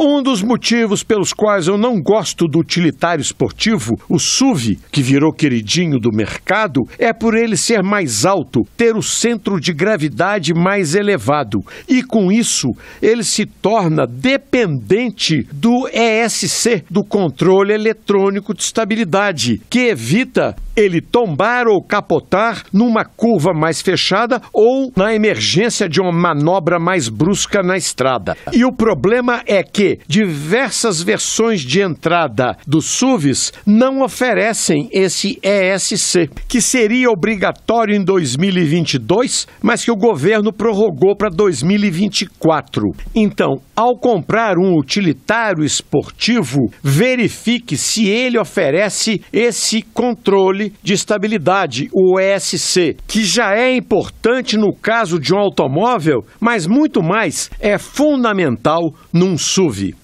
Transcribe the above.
Um dos motivos pelos quais eu não gosto do utilitário esportivo, o SUV, que virou queridinho do mercado, é por ele ser mais alto, ter o centro de gravidade mais elevado. E com isso, ele se torna dependente do ESC, do controle eletrônico de estabilidade, que evita ele tombar ou capotar numa curva mais fechada ou na emergência de uma manobra mais brusca na estrada. E o problema é que diversas versões de entrada dos SUVs não oferecem esse ESC, que seria obrigatório em 2022, mas que o governo prorrogou para 2024. Então, ao comprar um utilitário esportivo, verifique se ele oferece esse controle de estabilidade, o ESC, que já é importante no caso de um automóvel, mas muito mais é fundamental num SUV. vie.